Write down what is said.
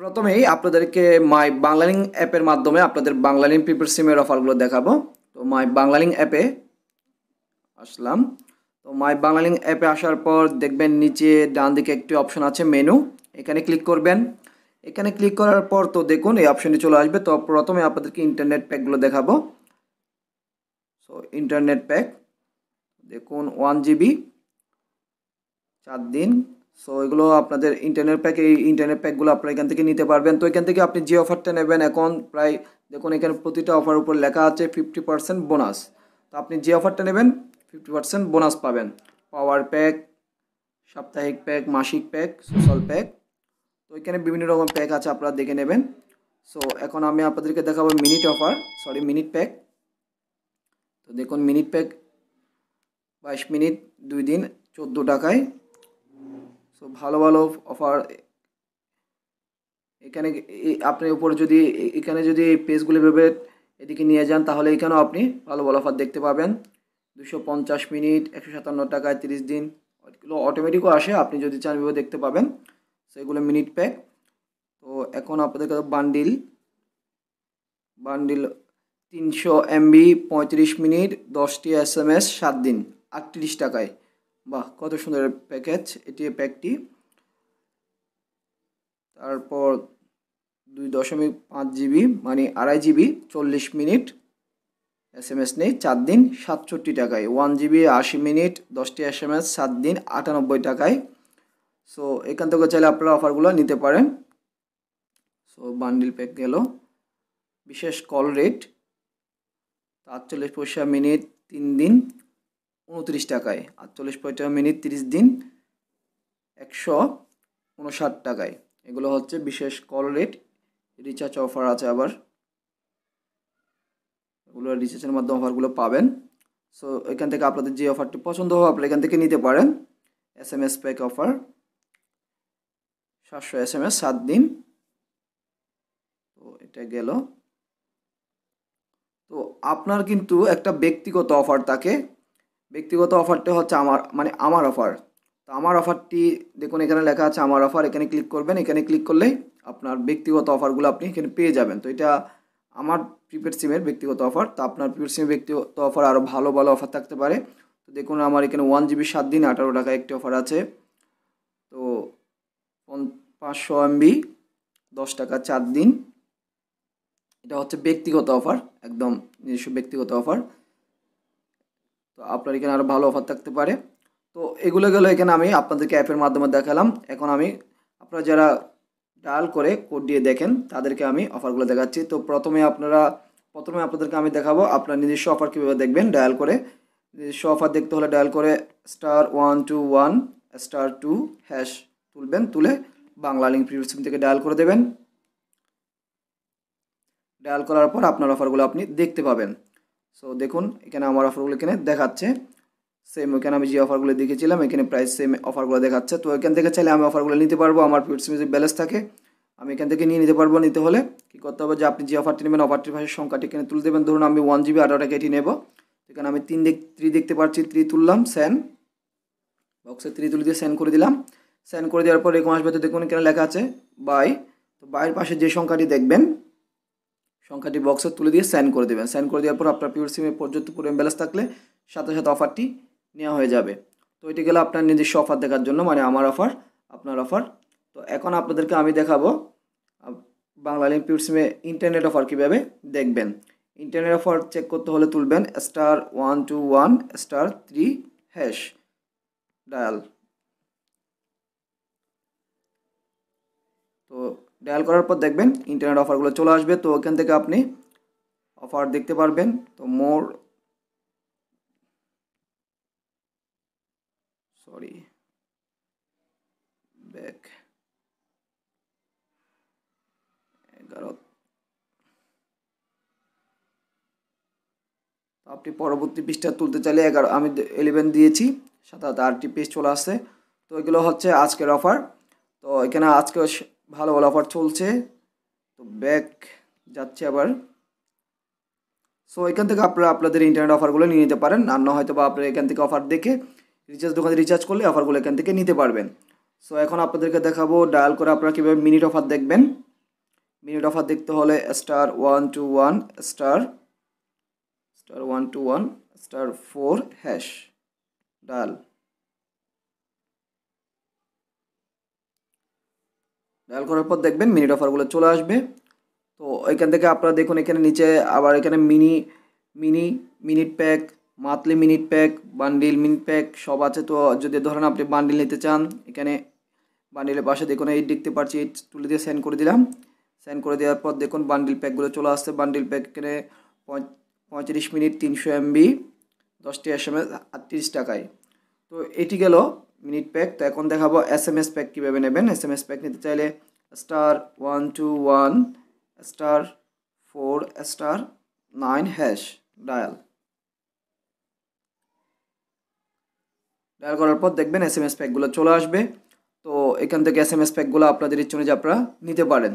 প্রথমেই আপনাদেরকে মাই বাংলালিং অ্যাপের মাধ্যমে আপনাদের বাংলালিং প্রিপেড সিমের অফারগুলো দেখাবো তো মাই বাংলালিং অ্যাপে আসলাম তো মাই বাংলালিং অ্যাপে আসার পর দেখবেন নিচে ডান দিকে একটি অপশন আছে মেনু এখানে ক্লিক করবেন এখানে ক্লিক করার পর তো দেখুন এই অপশনটি চলে আসবে তো প্রথমে আপনাদেরকে ইন্টারনেট প্যাকগুলো দেখাবো সো ইন্টারনেট প্যাক দেখুন ওয়ান জিবি চার দিন সো এগুলো আপনাদের ইন্টারনেট প্যাক এই ইন্টারনেট প্যাকগুলো আপনারা এখান থেকে নিতে পারবেন তো এখান থেকে আপনি যে অফারটা নেবেন এখন প্রায় দেখুন এখানে প্রতিটা অফার উপর লেখা আছে ফিফটি পার্সেন্ট বোনাস তো আপনি যে অফারটা নেবেন ফিফটি পার্সেন্ট বোনাস পাবেন পাওয়ার প্যাক সাপ্তাহিক প্যাক মাসিক প্যাক সোশ্যাল প্যাক তো এখানে বিভিন্ন রকম প্যাক আছে আপনারা দেখে নেবেন সো এখন আমি আপনাদেরকে দেখাবো minute offer sorry minute pack তো দেখুন মিনিট প্যাক বাইশ মিনিট দুই দিন চোদ্দো টাকায় সো ভালো ভালো অফার এখানে আপনার উপর যদি এখানে যদি এই পেজগুলি ভেবে এদিকে নিয়ে যান তাহলে এখানেও আপনি ভালো ভালো অফার দেখতে পাবেন দুশো পঞ্চাশ মিনিট একশো সাতান্ন টাকায় তিরিশ দিন এগুলো অটোমেটিকও আসে আপনি যদি চান ভেবে দেখতে পাবেন সেগুলো মিনিট প্যাক তো এখন আপনাদের কাছে বান্ডিল বান্ডিল তিনশো এমবি পঁয়ত্রিশ মিনিট দশটি এস এম এস সাত দিন আটত্রিশ টাকায় বাহ কত সুন্দর প্যাকেজ এটি প্যাকটি তারপর দুই দশমিক পাঁচ জিবি মানে আড়াই জিবি চল্লিশ মিনিট এস এম এস নেই চার দিন সাতষট্টি টাকায় ওয়ান জিবি আশি মিনিট দশটি এস এম এস সাত দিন আটানব্বই টাকায় সো এখান থেকে চাইলে আপনারা অফারগুলো নিতে পারেন সো বান্ডিল প্যাক গেল বিশেষ কল রেট আটচল্লিশ পয়সা মিনিট তিন দিন উনত্রিশ টাকায় আটচল্লিশ পঁয়ত্রিশ মিনিট তিরিশ দিন একশো উনষাট টাকায় এগুলো হচ্ছে বিশেষ কল রেট রিচার্জ অফার আছে আবার এগুলো রিচার্জের মাধ্যমে অফারগুলো পাবেন সো এখান থেকে আপনাদের যে অফারটি পছন্দ হবে আপনারা এখান থেকে নিতে পারেন S M S pack offer সাতশো এস এম এস সাত দিন তো এটা গেল তো আপনার কিন্তু একটা ব্যক্তিগত অফার থাকে ব্যক্তিগত অফারটা হচ্ছে আমার মানে আমার অফার তো আমার অফারটি দেখুন এখানে লেখা আছে আমার অফার এখানে ক্লিক করবেন এখানে ক্লিক করলেই আপনার ব্যক্তিগত অফারগুলো আপনি এখানে পেয়ে যাবেন তো এটা আমার প্রিপেড সিমের ব্যক্তিগত অফার তো আপনার প্রিপেড সিমের ব্যক্তিগত অফার আরও ভালো ভালো অফার থাকতে পারে তো দেখুন আমার এখানে ওয়ান জিবি সাত দিন আঠারো টাকা একটি অফার আছে তো পাঁচশো এমবি দশ টাকা চার দিন এটা হচ্ছে ব্যক্তিগত অফার একদম নিজস্ব ব্যক্তিগত অফার তো আপনার এখানে আরও ভালো অফার থাকতে পারে তো এগুলো গেলো এখানে আমি আপনাদেরকে অ্যাপের মাধ্যমে দেখালাম এখন আমি আপনারা যারা ডাল করে কোড দিয়ে দেখেন তাদেরকে আমি অফারগুলো দেখাচ্ছি তো প্রথমে আপনারা প্রথমে আপনাদেরকে আমি দেখাবো আপনার নিজস্ব অফার কীভাবে দেখবেন ডায়াল করে নিজস্ব অফার দেখতে হলে ডায়াল করে star one two one star two hash তুলবেন তুলে বাংলা লিঙ্ক প্রিভিউ থেকে ডায়াল করে দেবেন ডায়াল করার পর আপনার অফারগুলো আপনি দেখতে পাবেন সো দেখুন এখানে আমার অফারগুলো এখানে দেখাচ্ছে সেম ওখানে আমি যে অফারগুলো দেখেছিলাম এখানে প্রাইস সেম অফারগুলো দেখাচ্ছে তো এখান থেকে চাইলে আমি অফারগুলো নিতে পারবো আমার পিটস মিউজিক ব্যালেন্স থাকে আমি এখান থেকে নিয়ে নিতে পারবো নিতে হলে কী করতে হবে যে আপনি যে অফারটি নেবেন অফারটির ভাষার সংখ্যাটি এখানে তুলে দেবেন ধরুন আমি ওয়ান জিবি আঠারো টাকা নেব এখানে আমি তিন দেখ থ্রি দেখতে পাচ্ছি থ্রি তুললাম স্যান বক্সে থ্রি তুলে দিয়ে সেন্ড করে দিলাম স্যান্ড করে দেওয়ার পর এরকম আসবে তো দেখুন এখানে লেখা আছে বাই তো বাইয়ের পাশে যে সংখ্যাটি দেখবেন সংখ্যাটি বক্সে তুলে দিয়ে স্যান করে দেবেন স্যান করে দেওয়ার পর আপনার পিওর সিমে পর্যাপ্ত পরিমাণ ব্যালেন্স থাকলে সাথে সাথে অফারটি নেওয়া হয়ে যাবে তো এটি গেলে আপনার নিজস্ব অফার দেখার জন্য মানে আমার অফার আপনার অফার তো এখন আপনাদেরকে আমি দেখাবো বাংলা লিম পিওর সিমে ইন্টারনেট অফার কীভাবে দেখবেন ইন্টারনেট অফার চেক করতে হলে তুলবেন star one two one star three hash dial তো ডায়াল করার পর দেখবেন ইন্টারনেট অফারগুলো চলে আসবে তো ওখান থেকে আপনি অফার দেখতে পারবেন তো মোর সরি ব্যাক এগারো আপনি পরবর্তী পৃষ্ঠা তুলতে চাইলে এগারো আমি ইলেভেন দিয়েছি সাত আটটি পেজ চলে আসছে তো এগুলো হচ্ছে আজকের অফার তো এখানে আজকে ভালো ভালো অফার চলছে তো ব্যাক যাচ্ছে আবার সো এখান থেকে আপনারা আপনাদের ইন্টারনেট অফারগুলো নিয়ে নিতে পারেন আর না হয়তো বা আপনারা এখান থেকে অফার দেখে রিচার্জ দোকানে রিচার্জ করলে অফারগুলো এখান থেকে নিতে পারবেন সো এখন আপনাদেরকে দেখাবো ডায়াল করে আপনারা কীভাবে মিনিট অফার দেখবেন মিনিট অফার দেখতে হলে star one two one star star one two one star four hash dial dial করার পর দেখবেন মিনিট অফারগুলো চলে আসবে তো এখান থেকে আপনারা দেখুন এখানে নিচে আবার এখানে mini mini minute pack monthly minute pack bundle minute pack সব আছে তো যদি ধরেন আপনি বান্ডিল নিতে চান এখানে বান্ডিলের পাশে দেখুন এই দেখতে পারছি এইট তুলে দিয়ে সেন্ড করে দিলাম সেন্ড করে দেওয়ার পর দেখুন বান্ডিল প্যাকগুলো চলে আসছে বান্ডিল প্যাক এখানে পঁয়ত্রিশ মিনিট তিনশো এমবি দশটি এস এম এস আটত্রিশ টাকায় তো এটি গেল মিনিট প্যাক তো এখন দেখাবো এস এম এস প্যাক কীভাবে নেবেন এস এম এস প্যাক নিতে চাইলে star one two one star four star nine hash dial dial করার পর দেখবেন এস এম এস প্যাকগুলো চলে আসবে তো এখান থেকে এস এম এস প্যাকগুলো আপনাদের ইচ্ছে অনুযায়ী আপনারা নিতে পারেন